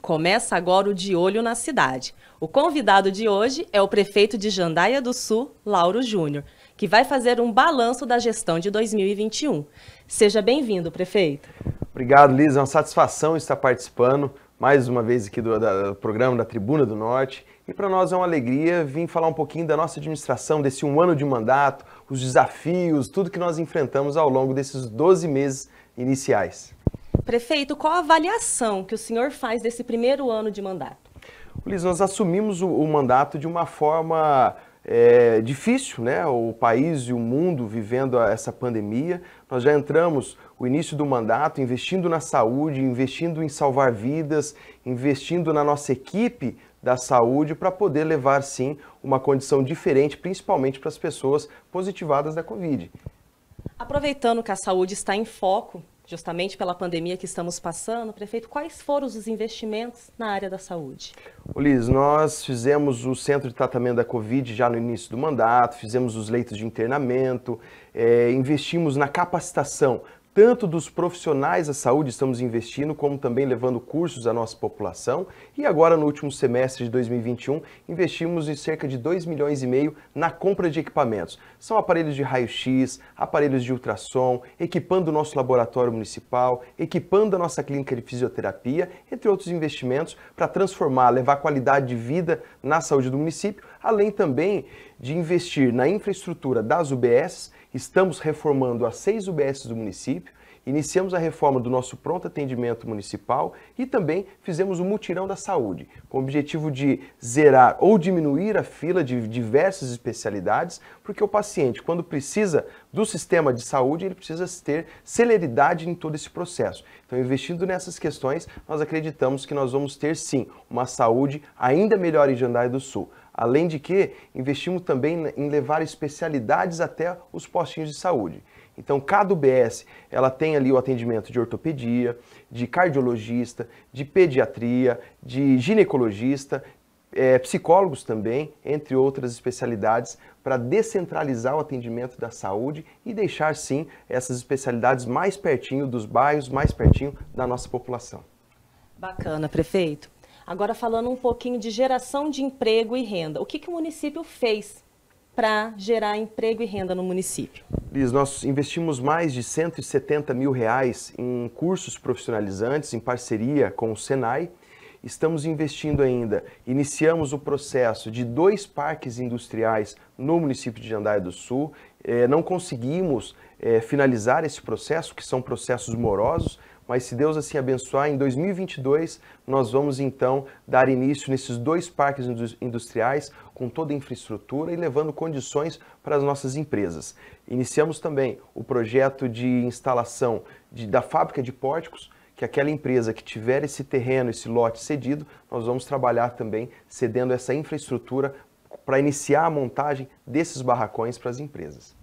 Começa agora o De Olho na Cidade. O convidado de hoje é o prefeito de Jandaia do Sul, Lauro Júnior, que vai fazer um balanço da gestão de 2021. Seja bem-vindo, prefeito. Obrigado, Lisa. É uma satisfação estar participando mais uma vez aqui do, da, do programa da Tribuna do Norte e para nós é uma alegria vir falar um pouquinho da nossa administração, desse um ano de mandato, os desafios, tudo que nós enfrentamos ao longo desses 12 meses iniciais. Prefeito, qual a avaliação que o senhor faz desse primeiro ano de mandato? Liz, nós assumimos o, o mandato de uma forma é, difícil, né? O país e o mundo vivendo essa pandemia. Nós já entramos o início do mandato investindo na saúde, investindo em salvar vidas, investindo na nossa equipe da saúde para poder levar sim uma condição diferente, principalmente para as pessoas positivadas da Covid. Aproveitando que a saúde está em foco, justamente pela pandemia que estamos passando, prefeito, quais foram os investimentos na área da saúde? Liz, nós fizemos o centro de tratamento da Covid já no início do mandato, fizemos os leitos de internamento, é, investimos na capacitação tanto dos profissionais da saúde estamos investindo, como também levando cursos à nossa população. E agora, no último semestre de 2021, investimos em cerca de 2 milhões e meio na compra de equipamentos. São aparelhos de raio-x, aparelhos de ultrassom, equipando o nosso laboratório municipal, equipando a nossa clínica de fisioterapia, entre outros investimentos para transformar, levar qualidade de vida na saúde do município, além também de investir na infraestrutura das UBS Estamos reformando as seis UBSs do município, iniciamos a reforma do nosso pronto atendimento municipal e também fizemos o um mutirão da saúde, com o objetivo de zerar ou diminuir a fila de diversas especialidades, porque o paciente, quando precisa do sistema de saúde, ele precisa ter celeridade em todo esse processo. Então, investindo nessas questões, nós acreditamos que nós vamos ter sim uma saúde ainda melhor em Jandaia do Sul. Além de que, investimos também em levar especialidades até os postinhos de saúde. Então, cada UBS, ela tem ali o atendimento de ortopedia, de cardiologista, de pediatria, de ginecologista, é, psicólogos também, entre outras especialidades, para descentralizar o atendimento da saúde e deixar, sim, essas especialidades mais pertinho dos bairros, mais pertinho da nossa população. Bacana, prefeito. Agora falando um pouquinho de geração de emprego e renda. O que, que o município fez para gerar emprego e renda no município? Liz, nós investimos mais de 170 mil reais em cursos profissionalizantes em parceria com o Senai. Estamos investindo ainda, iniciamos o processo de dois parques industriais no município de Jandaia do Sul. É, não conseguimos é, finalizar esse processo, que são processos morosos, mas se Deus assim abençoar, em 2022 nós vamos então dar início nesses dois parques industriais com toda a infraestrutura e levando condições para as nossas empresas. Iniciamos também o projeto de instalação de, da fábrica de pórticos, que aquela empresa que tiver esse terreno, esse lote cedido, nós vamos trabalhar também cedendo essa infraestrutura para iniciar a montagem desses barracões para as empresas.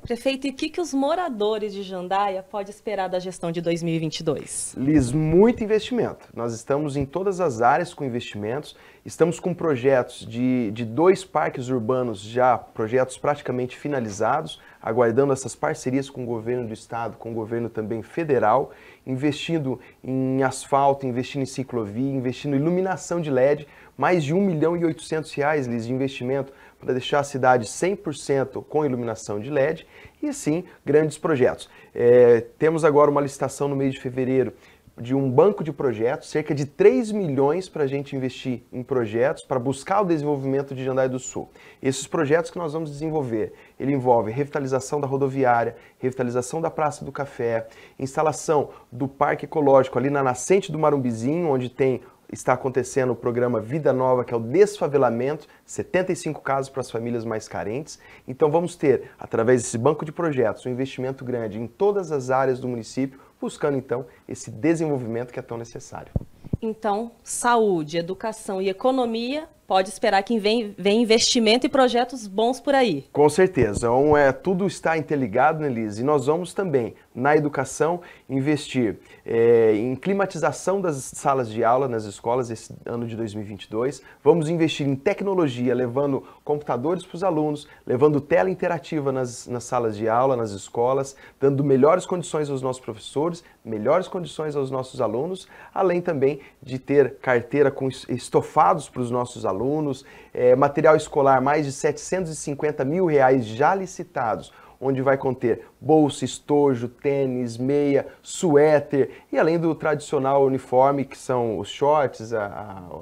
Prefeito, e o que, que os moradores de Jandaia podem esperar da gestão de 2022? Liz, muito investimento. Nós estamos em todas as áreas com investimentos, estamos com projetos de, de dois parques urbanos já, projetos praticamente finalizados, aguardando essas parcerias com o governo do estado, com o governo também federal, investindo em asfalto, investindo em ciclovia, investindo em iluminação de LED, mais de 1 milhão e 800 reais Liz, de investimento para deixar a cidade 100% com iluminação de LED e sim grandes projetos. É, temos agora uma licitação no mês de fevereiro de um banco de projetos, cerca de 3 milhões para a gente investir em projetos para buscar o desenvolvimento de Jandai do Sul. Esses projetos que nós vamos desenvolver, ele envolve revitalização da rodoviária, revitalização da Praça do Café, instalação do Parque Ecológico ali na nascente do Marumbizinho, onde tem está acontecendo o programa Vida Nova, que é o desfavelamento, 75 casos para as famílias mais carentes. Então vamos ter, através desse banco de projetos, um investimento grande em todas as áreas do município buscando então esse desenvolvimento que é tão necessário. Então, saúde, educação e economia pode esperar que vem, vem investimento e projetos bons por aí. Com certeza. Um, é, tudo está interligado, Nelise, e nós vamos também, na educação, investir é, em climatização das salas de aula nas escolas esse ano de 2022. Vamos investir em tecnologia, levando computadores para os alunos, levando tela interativa nas, nas salas de aula, nas escolas, dando melhores condições aos nossos professores, melhores condições aos nossos alunos, além também de ter carteira com estofados para os nossos alunos alunos, é, material escolar mais de 750 mil reais já licitados, onde vai conter bolsa, estojo, tênis, meia, suéter e além do tradicional uniforme, que são os shorts, a,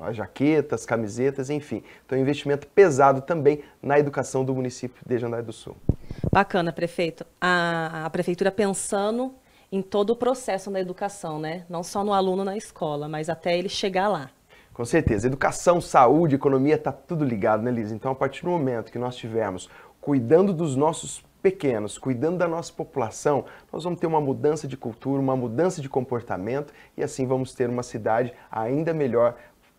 a, a jaqueta, as camisetas, enfim. Então, é investimento pesado também na educação do município de Jandai do Sul. Bacana, prefeito. A, a prefeitura pensando em todo o processo da educação, né? Não só no aluno na escola, mas até ele chegar lá. Com certeza. Educação, saúde, economia, está tudo ligado, né, Liz? Então, a partir do momento que nós tivermos cuidando dos nossos pequenos, cuidando da nossa população, nós vamos ter uma mudança de cultura, uma mudança de comportamento e assim vamos ter uma cidade ainda melhor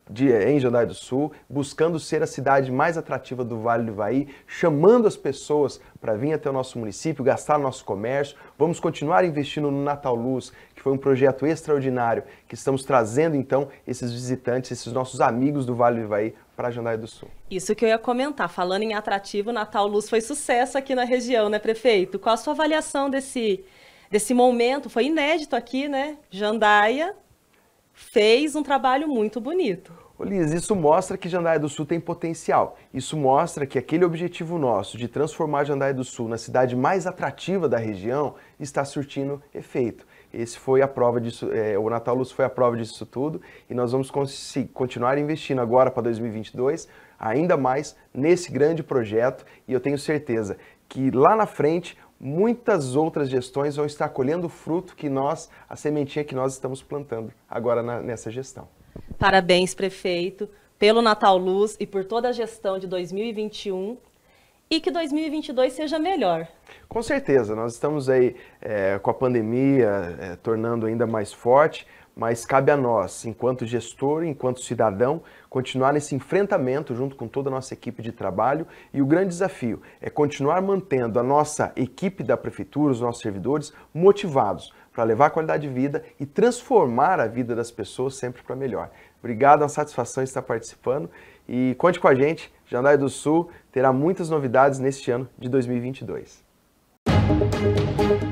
de, em Jandaia do Sul, buscando ser a cidade mais atrativa do Vale do Ivaí, chamando as pessoas para vir até o nosso município, gastar nosso comércio. Vamos continuar investindo no Natal Luz, que foi um projeto extraordinário, que estamos trazendo então esses visitantes, esses nossos amigos do Vale do Ivaí para Jandaia do Sul. Isso que eu ia comentar, falando em atrativo, Natal Luz foi sucesso aqui na região, né, prefeito? Qual a sua avaliação desse desse momento? Foi inédito aqui, né? Jandaia fez um trabalho muito bonito. Ô Liz, isso mostra que Jandaia do Sul tem potencial. Isso mostra que aquele objetivo nosso de transformar Jandaia do Sul na cidade mais atrativa da região está surtindo efeito. Esse foi a prova disso, é, o Natal Luz foi a prova disso tudo e nós vamos continuar investindo agora para 2022, ainda mais nesse grande projeto e eu tenho certeza que lá na frente muitas outras gestões vão estar colhendo o fruto que nós, a sementinha que nós estamos plantando agora na, nessa gestão. Parabéns, prefeito, pelo Natal Luz e por toda a gestão de 2021 e que 2022 seja melhor. Com certeza, nós estamos aí é, com a pandemia é, tornando ainda mais forte, mas cabe a nós, enquanto gestor, enquanto cidadão, continuar nesse enfrentamento junto com toda a nossa equipe de trabalho. E o grande desafio é continuar mantendo a nossa equipe da prefeitura, os nossos servidores, motivados para levar a qualidade de vida e transformar a vida das pessoas sempre para melhor. Obrigado, é uma satisfação estar participando e conte com a gente. Jandaia do Sul terá muitas novidades neste ano de 2022. Música